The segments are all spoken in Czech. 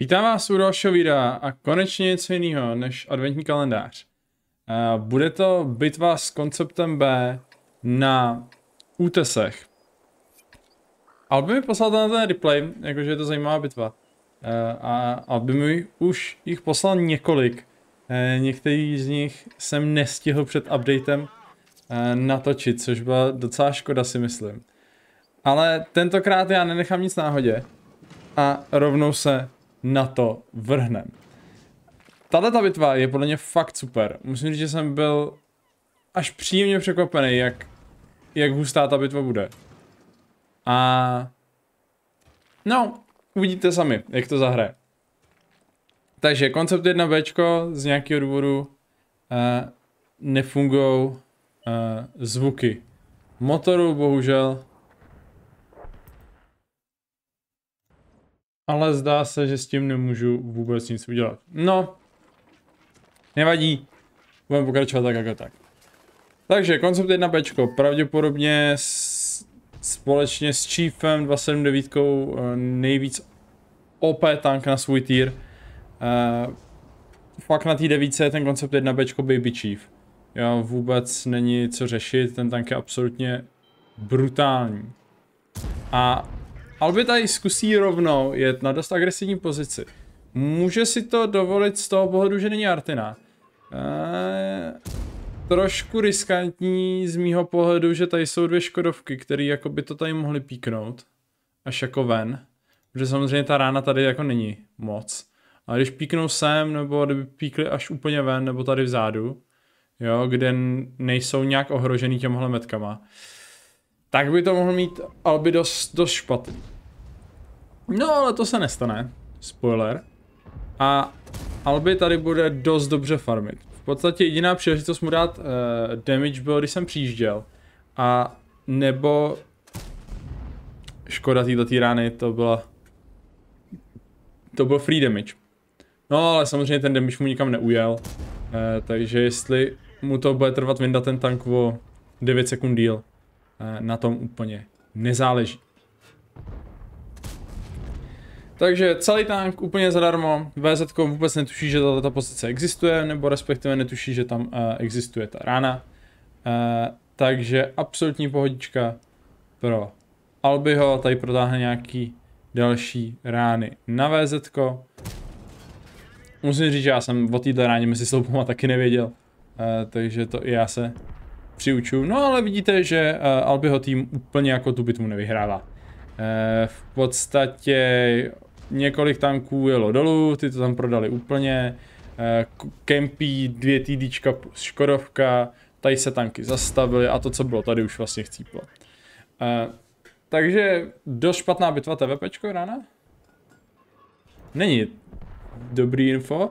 Vítám vás u dalšího videa a konečně něco jiného než adventní kalendář. Eh, bude to bitva s konceptem B na útesech. Alby mi poslal na ten replay, jakože je to zajímavá bitva. Eh, a Alby mi už jich poslal několik. Eh, některý z nich jsem nestihl před updatem natočit, což byla docela škoda si myslím. Ale tentokrát já nenechám nic náhodě a rovnou se na to vrhnem. Tato ta bitva je podle mě fakt super. Musím říct, že jsem byl až příjemně překvapený, jak, jak hustá ta bitva bude. A no, uvidíte sami, jak to zahraje. Takže koncept 1B z nějakého důvodu uh, nefungují uh, zvuky motoru, bohužel ale zdá se, že s tím nemůžu vůbec nic udělat. No, nevadí, budeme pokračovat tak jako tak. Takže koncept 1 pečko, pravděpodobně společně s Chiefem 279 eh, nejvíc OP tank na svůj týr. Uh, eh, fakt na té devíce je ten koncept 1 pečko Baby Chief. já vůbec není co řešit, ten tank je absolutně brutální. A Albi tady zkusí rovnou jet na dost agresivní pozici. Může si to dovolit z toho pohledu, že není Artina. Eee, eh, trošku riskantní z mýho pohledu, že tady jsou dvě škodovky, které jako by to tady mohly píknout. Až jako ven. Protože samozřejmě ta rána tady jako není moc. A když píknou sem, nebo kdyby píkli až úplně ven, nebo tady vzadu, jo, kde nejsou nějak ohrožený těmhle metkama, tak by to mohl mít Albi dost, dost špatný. No ale to se nestane, spoiler. A Albi tady bude dost dobře farmit. V podstatě jediná příležitost mu dát uh, damage byl, když jsem přijížděl. A nebo... Škoda této rány, to byla... To byl free damage. No ale samozřejmě ten damage mu nikam neujel. Uh, takže jestli mu to bude trvat vyndat ten tank o 9 sekund díl, Eh, na tom úplně nezáleží. Takže celý tank úplně zadarmo, VZ vůbec netuší, že tato pozice existuje, nebo respektive netuší, že tam uh, existuje ta rána. Uh, takže absolutní pohodička pro Albiho, tady protáhne nějaký další rány na VZ. -ko. Musím říct, že já jsem o této ráně mezi sloupama taky nevěděl, uh, takže to i já se přiučuju. No ale vidíte, že eh, Albiho tým úplně jako tu bitvu nevyhrává. Eh, v podstatě několik tanků jelo dolů, ty to tam prodali úplně. Eh, Kempí, dvě týdíčka Škodovka, tady se tanky zastavily a to, co bylo tady, už vlastně chcíplo. Takže dost špatná bitva TVPčko, rána? Není dobrý info.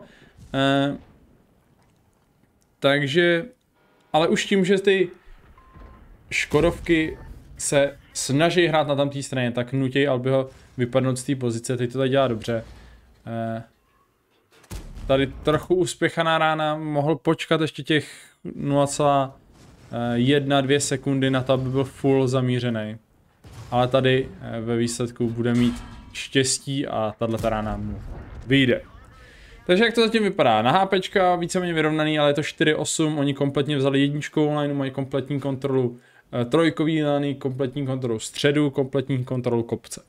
Takže ale už tím, že ty Škodovky se snaží hrát na tamtý straně, tak nutí Albiho vypadnout z té pozice, teď to tady dělá dobře. Eh, tady trochu uspěchaná rána, mohl počkat ještě těch 0,1-2 sekundy na to, aby byl full zamířený. Ale tady eh, ve výsledku bude mít štěstí a tahle rána mu vyjde. Takže jak to zatím vypadá? Na HP víceméně vyrovnaný, ale je to 4-8, oni kompletně vzali jedničku online, mají kompletní kontrolu eh, trojkový lany, kompletní kontrolu středu, kompletní kontrolu kopce.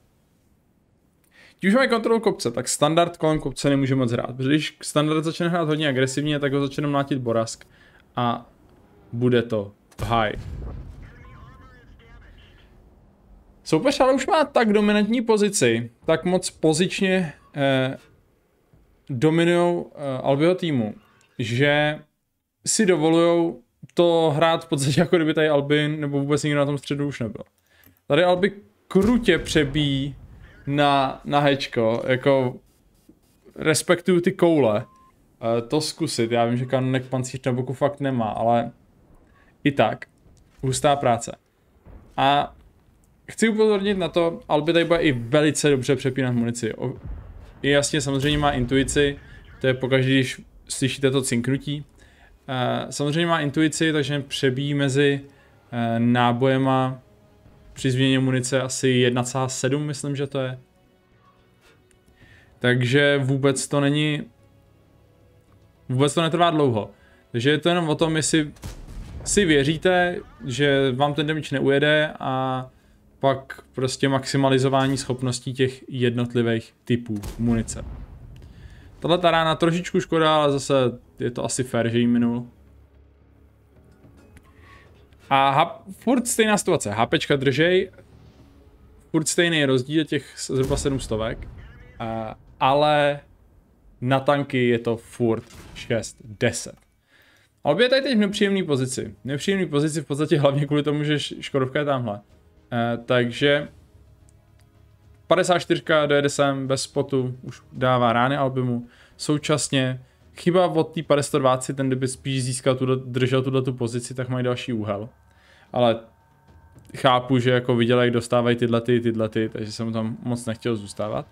Když už mají kontrolu kopce, tak standard kolem kopce nemůže moc hrát, protože když standard začne hrát hodně agresivně, tak ho začne mlátit Borask a bude to high. Soupeř ale už má tak dominantní pozici, tak moc pozičně eh, dominujou uh, eh, Albio týmu, že si dovolujou to hrát v podstatě jako kdyby tady Albin nebo vůbec nikdo na tom středu už nebyl. Tady Albi krutě přebíjí na, na hečko, jako respektuju ty koule, uh, to zkusit, já vím, že kanonek pancíř na boku fakt nemá, ale i tak, hustá práce. A chci upozornit na to, Albi tady bude i velice dobře přepínat munici, je jasně samozřejmě má intuici, to je pokaždé, když slyšíte to cinknutí. Eh, samozřejmě má intuici, takže přebíjí mezi eh, nábojema při změně munice asi 1,7 myslím, že to je. Takže vůbec to není, vůbec to netrvá dlouho. Takže je to jenom o tom, jestli si věříte, že vám ten damage neujede a pak prostě maximalizování schopností těch jednotlivých typů munice. Tahle ta rána trošičku škoda, ale zase je to asi fér, že jí minul. A ha, furt stejná situace, HPčka držej, furt stejný rozdíl těch zhruba 700, a, ale na tanky je to furt 6-10. A obě tady teď v nepříjemné pozici. Nepříjemné pozici v podstatě hlavně kvůli tomu, že Škodovka je tamhle. Eh, takže 54 dojede sem bez spotu, už dává rány albumu. Současně chyba od té 52, ten kdyby spíš získal tuto, držel tuto tu pozici, tak mají další úhel. Ale chápu, že jako viděl, jak dostávají tyhle ty, tyhle ty, takže jsem tam moc nechtěl zůstávat.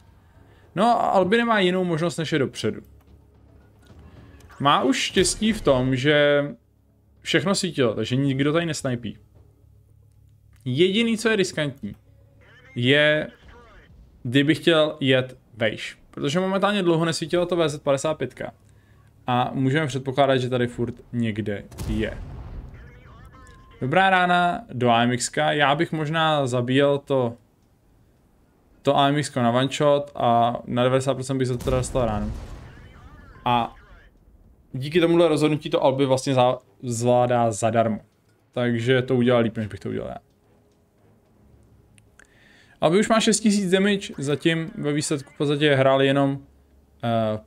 No a Alby nemá jinou možnost, než je dopředu. Má už štěstí v tom, že všechno sítil, takže nikdo tady nesnajpí. Jediný, co je riskantní, je, kdybych chtěl jet vejš. Protože momentálně dlouho nesvítilo to VZ55. A můžeme předpokládat, že tady furt někde je. Dobrá rána do AMX. -ka. Já bych možná zabíjel to to AMX na one shot a na 90% bych se to teda dostal ráno. A díky tomuhle rozhodnutí to Alby vlastně zvládá zadarmo. Takže to udělal líp, než bych to udělal já. Ale už má 6000 damage, zatím ve výsledku v podstatě hrál jenom uh,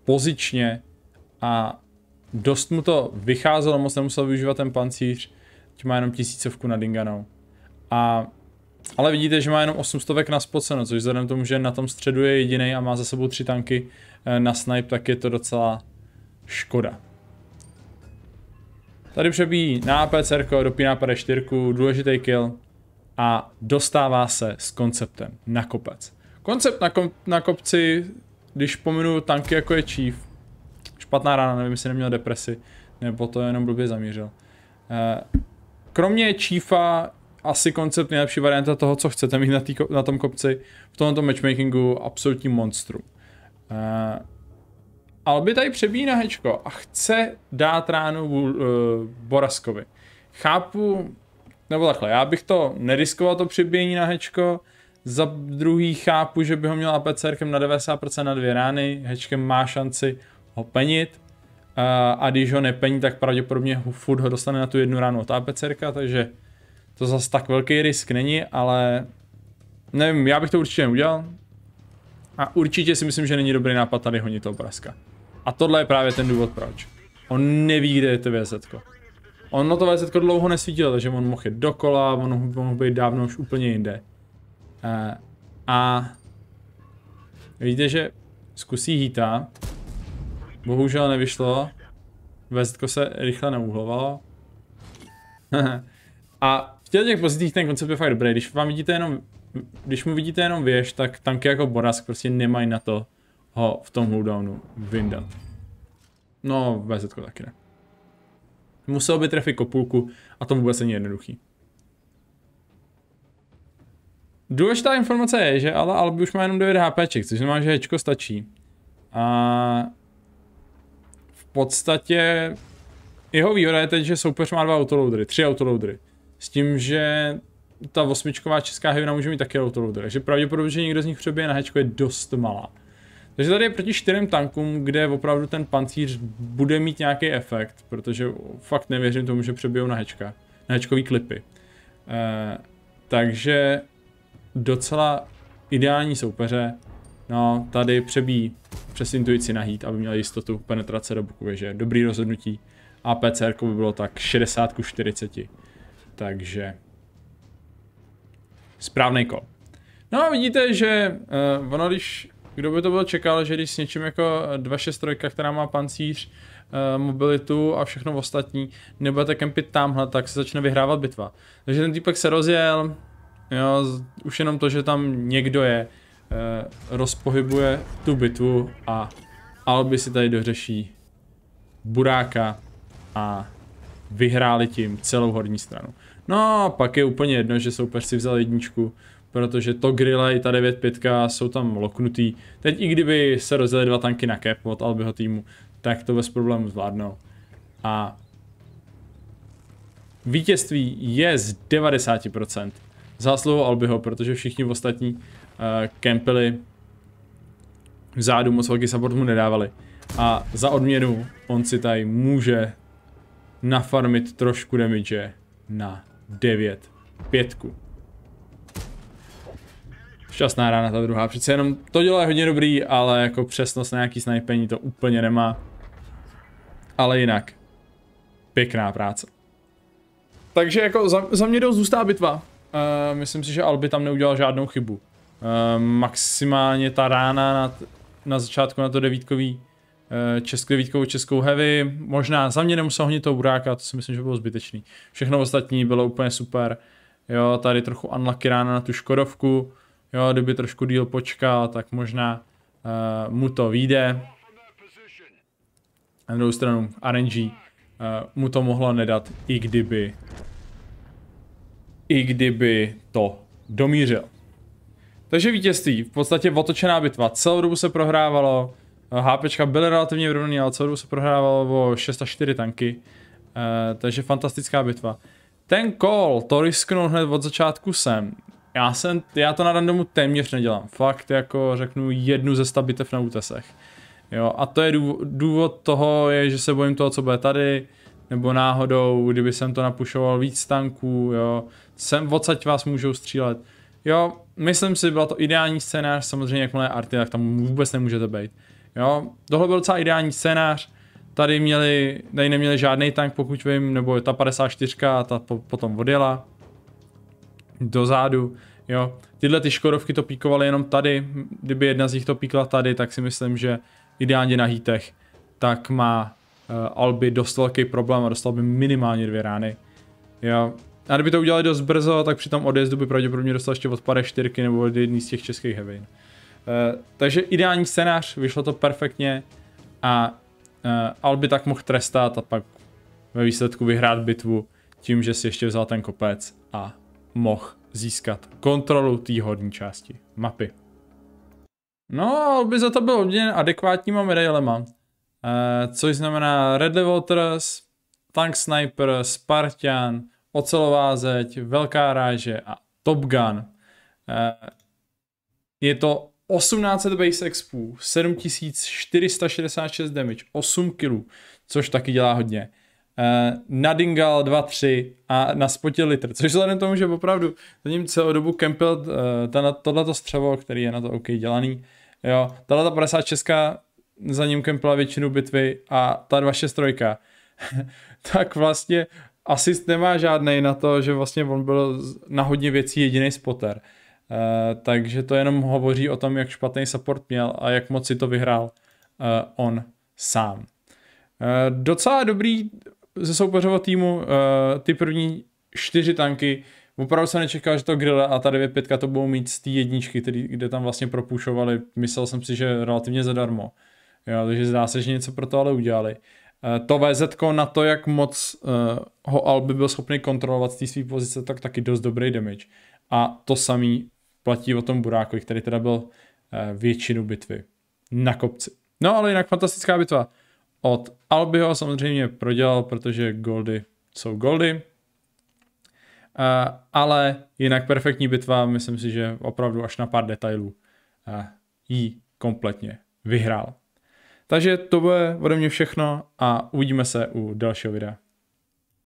pozičně a dost mu to vycházelo, moc nemusel využívat ten pancíř, tím má jenom tisícovku na Dinganou. A, ale vidíte, že má jenom 800 na spoceno, což vzhledem tomu, že na tom středu je jediný a má za sebou tři tanky uh, na snipe, tak je to docela škoda. Tady přebíjí na APCR, dopíná 4, důležitý kill, a dostává se s konceptem na kopec. Koncept na, kom- na kopci, když pominu tanky jako je Chief, špatná rána, nevím, jestli neměl depresi, nebo to jenom blbě zamířil. Eh, kromě Chiefa asi koncept nejlepší varianta toho, co chcete mít na, tý, na tom kopci, v tomto matchmakingu absolutní monstrum. Uh, eh, Alby tady přebíjí na hečko a chce dát ránu uh, Boraskovi. Chápu nebo takhle, já bych to neriskoval to přibíjení na hečko, za druhý chápu, že by ho měl apcr na 90% na dvě rány, hečkem má šanci ho penit, a když ho nepení, tak pravděpodobně furt ho dostane na tu jednu ránu od apcr takže to zase tak velký risk není, ale nevím, já bych to určitě neudělal. A určitě si myslím, že není dobrý nápad tady honit toho praska. A tohle je právě ten důvod proč. On neví, kde je to vězetko. On na to VZ dlouho nesvítil, takže on mohl jít dokola, on mohl být dávno už úplně jinde. Uh, a vidíte, že zkusí hýta. Bohužel nevyšlo. VZ se rychle neuhlovalo. a v těch, těch pozicích ten koncept je fakt dobrý. Když, vám vidíte jenom, když mu vidíte jenom věž, tak tanky jako Borask prostě nemají na to ho v tom holdownu vyndat. No, VZ taky ne. Musel by trefit kopulku a to vůbec není jednoduchý. Důležitá informace je, že ale Albi už má jenom 9 HP, což znamená, že hečko stačí. A v podstatě jeho výhoda je teď, že soupeř má dva autoloadery, tři autoloadery. S tím, že ta osmičková česká hevina může mít také autoloader, takže pravděpodobně, že někdo z nich přebije na hečko je dost malá. Takže tady je proti čtyřem tankům, kde opravdu ten pancíř bude mít nějaký efekt, protože fakt nevěřím tomu, že přebijou na hečka, na hečkový klipy. E, takže docela ideální soupeře. No, tady přebíjí přes intuici na heat, aby měl jistotu penetrace do boku věže. Dobrý rozhodnutí. PCR by bylo tak 60 ku 40. Takže správný kol. No a vidíte, že uh, ono, když kdo by to byl čekal, že když s něčím jako 263, která má pancíř, eh, mobilitu a všechno ostatní, nebudete kempit tamhle, tak se začne vyhrávat bitva. Takže ten týpek se rozjel, jo, už jenom to, že tam někdo je, eh, rozpohybuje tu bitvu a Alby si tady dořeší buráka a vyhráli tím celou horní stranu. No pak je úplně jedno, že soupeř si vzal jedničku, protože to grilla i ta 9.5 jsou tam loknutý. Teď i kdyby se rozjeli dva tanky na cap od Albiho týmu, tak to bez problémů zvládnou. A vítězství je z 90%. Zásluhou Albiho, protože všichni ostatní uh, eh, kempili vzadu moc velký support mu nedávali. A za odměnu on si tady může nafarmit trošku damage na 9 pětku. Šťastná rána ta druhá, přece jenom to dělá hodně dobrý, ale jako přesnost na nějaký snipení to úplně nemá. Ale jinak, pěkná práce. Takže jako za, za mě dost zůstá bitva. Uh, myslím si, že Alby tam neudělal žádnou chybu. Uh, maximálně ta rána na, na začátku na to devítkový eh, českou devítkovou českou heavy, možná za mě nemusel honit toho buráka, to si myslím, že bylo zbytečný. Všechno ostatní bylo úplně super, jo, tady trochu unlucky rána na tu Škodovku, jo, kdyby trošku díl počkal, tak možná uh, mu to vyjde. Na druhou stranu RNG uh, eh, mu to mohlo nedat, i kdyby i kdyby to domířil. Takže vítězství, v podstatě otočená bitva, celou dobu se prohrávalo, HPčka eh, byly relativně vyrovnaný, ale celou dobu se prohrávalo o 6 až 4 tanky, uh, takže fantastická bitva. Ten call, to risknul hned od začátku sem, já jsem, já to na randomu téměř nedělám. Fakt jako řeknu jednu ze sta bitev na útesech. Jo, a to je důvod, důvod toho, je, že se bojím toho, co bude tady, nebo náhodou, kdyby jsem to napušoval víc tanků, jo, sem odsaď vás můžou střílet. Jo, myslím si, byla to ideální scénář, samozřejmě jak malé arty, tak tam vůbec nemůžete být. Jo, tohle byl docela ideální scénář, tady měli, tady neměli žádný tank, pokud vím, nebo ta 54 a ta po, potom odjela, dozadu. Jo. Tyhle ty Škodovky to píkovaly jenom tady, kdyby jedna z nich to píkla tady, tak si myslím, že ideálně na hítech, tak má uh, Albi dost velký problém a dostal by minimálně dvě rány. Jo. A kdyby to udělali dost brzo, tak při tom odjezdu by pravděpodobně dostal ještě od pade čtyřky nebo od jedný z těch českých heavy. Uh, takže ideální scénář, vyšlo to perfektně a uh, Albi tak mohl trestat a pak ve výsledku vyhrát bitvu tím, že si ještě vzal ten kopec a mohl získat kontrolu té horní části mapy. No, by za to bylo odměněn adekvátníma medailema. E, což znamená Redley Waters, Tank Sniper, Spartan, Ocelová zeď, Velká ráže a Top Gun. E, je to 1800 base expů, 7466 damage, 8 kg, což taky dělá hodně. Eh, na Dingal 2-3 a na spotě litr, což vzhledem tomu, že opravdu za ním celou dobu kempil eh, tohleto střevo, který je na to OK dělaný, jo, Tato 56 za ním kempila většinu bitvy a ta 263, tak vlastně asist nemá žádný na to, že vlastně on byl na hodně věcí jediný spotter. Uh, takže to jenom hovoří o tom, jak špatný support měl a jak moc si to vyhrál uh, on sám. Uh, docela dobrý ze soupeřového týmu uh, ty první čtyři tanky opravdu se nečekal, že to grille a ta pětka to budou mít z té jedničky, který, kde tam vlastně propušovali. Myslel jsem si, že relativně zadarmo. Jo, takže zdá se, že něco pro to ale udělali. Eh, to VZ na to, jak moc uh, ho Alby byl schopný kontrolovat z té své pozice, tak taky dost dobrý damage. A to samý platí o tom Burákovi, který teda byl uh, většinu bitvy na kopci. No ale jinak fantastická bitva od Albiho samozřejmě prodělal, protože goldy jsou goldy. Uh, ale jinak perfektní bitva, myslím si, že opravdu až na pár detailů uh, jí kompletně vyhrál. Takže to bude ode mě všechno a uvidíme se u dalšího videa.